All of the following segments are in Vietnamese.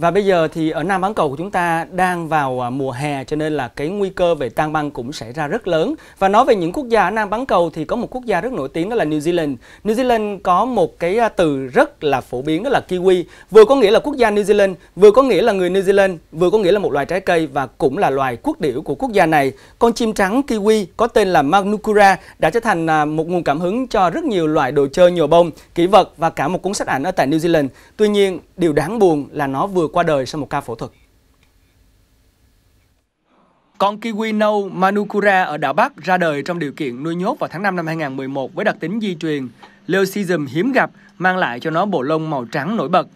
Và bây giờ thì ở Nam bán cầu của chúng ta đang vào à, mùa hè cho nên là cái nguy cơ về tan băng cũng xảy ra rất lớn. Và nói về những quốc gia ở Nam bán cầu thì có một quốc gia rất nổi tiếng đó là New Zealand. New Zealand có một cái à, từ rất là phổ biến đó là kiwi. Vừa có nghĩa là quốc gia New Zealand, vừa có nghĩa là người New Zealand, vừa có nghĩa là một loài trái cây và cũng là loài quốc điểu của quốc gia này. Con chim trắng kiwi có tên là Manukura đã trở thành à, một nguồn cảm hứng cho rất nhiều loại đồ chơi nhồi bông, kỷ vật và cả một cuốn sách ảnh ở tại New Zealand. Tuy nhiên, điều đáng buồn là nó vừa qua đời sau một ca phẫu thuật. Con kiwi nâu Manukura ở đảo Bắc ra đời trong điều kiện nuôi nhốt vào tháng 5 năm 2011 với đặc tính di truyền leucism hiếm gặp mang lại cho nó bộ lông màu trắng nổi bật.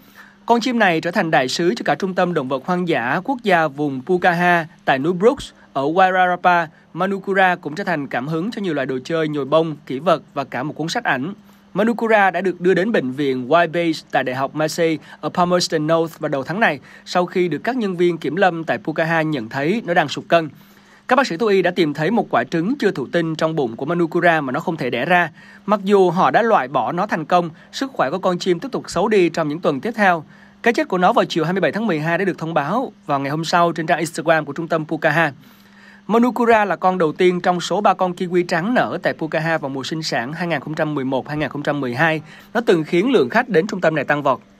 Con chim này trở thành đại sứ cho cả trung tâm động vật hoang dã quốc gia vùng Pukaha tại núi Brooks ở Wairarapa. Manukura cũng trở thành cảm hứng cho nhiều loại đồ chơi nhồi bông, kỷ vật và cả một cuốn sách ảnh. Manukura đã được đưa đến bệnh viện Wybase tại Đại học Massey ở Palmerston North vào đầu tháng này sau khi được các nhân viên kiểm lâm tại Pukaha nhận thấy nó đang sụt cân. Các bác sĩ thú y đã tìm thấy một quả trứng chưa thụ tinh trong bụng của Manukura mà nó không thể đẻ ra. Mặc dù họ đã loại bỏ nó thành công, sức khỏe của con chim tiếp tục xấu đi trong những tuần tiếp theo. Cái chết của nó vào chiều 27 tháng 12 đã được thông báo vào ngày hôm sau trên trang Instagram của trung tâm Pukaha. Monukura là con đầu tiên trong số ba con kiwi trắng nở tại Pukaha vào mùa sinh sản 2011-2012. Nó từng khiến lượng khách đến trung tâm này tăng vọt.